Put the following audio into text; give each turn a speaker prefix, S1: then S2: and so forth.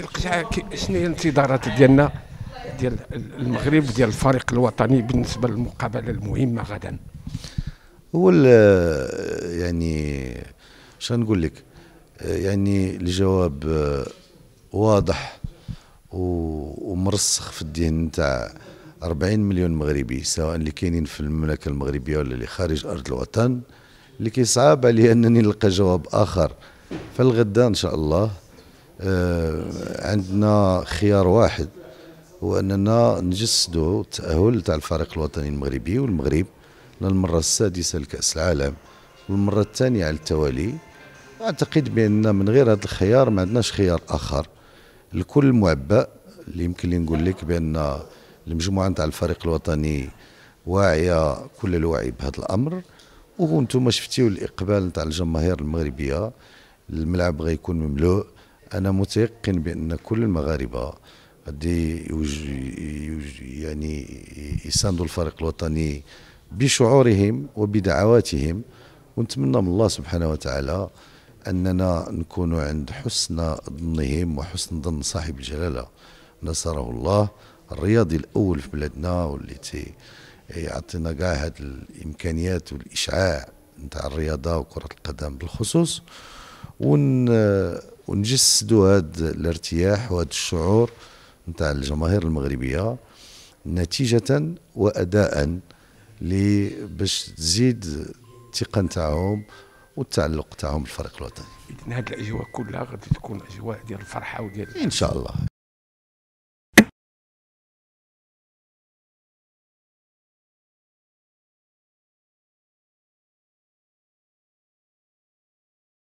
S1: سي القجعه شنو هي الانتظارات ديالنا ديال المغرب ديال الفريق الوطني بالنسبه للمقابله المهمه غدا هو يعني شنو نقول لك يعني الجواب واضح ومرسخ في الدين نتاع 40 مليون مغربي سواء اللي كاينين في المملكه المغربيه ولا اللي خارج ارض الوطن اللي كيصعب علي انني نلقى جواب اخر فالغدا ان شاء الله آه، عندنا خيار واحد هو اننا نجسدوا التاهل تاع الفريق الوطني المغربي والمغرب للمره السادسه لكاس العالم والمره الثانيه على التوالي اعتقد بان من غير هذا الخيار ما عندناش خيار اخر الكل معبأ اللي يمكن لي نقول لك بان المجموعه تاع الفريق الوطني واعيه كل الوعي بهذا الامر وانتم شفتيو الاقبال تاع الجماهير المغربيه الملعب غيكون مملوء أنا متيقن بأن كل المغاربة غادي يعني يساندوا الفريق الوطني بشعورهم وبدعواتهم ونتمنى من الله سبحانه وتعالى أننا نكون عند حسن ظنهم وحسن ظن صاحب الجلالة نصره الله الرياضي الأول في بلادنا واللي تي يعطينا كاع هاد الإمكانيات والإشعاع نتاع الرياضة وكرة القدم بالخصوص ون ونجسدوا هذا الارتياح وهذا الشعور نتاع الجماهير المغربيه نتيجه واداء لي باش تزيد الثقه نتاعهم والتعلق تاعهم بالفريق الوطني. اذا هذه الاجواء كلها غادي تكون اجواء ديال الفرحه وديال ان شاء الله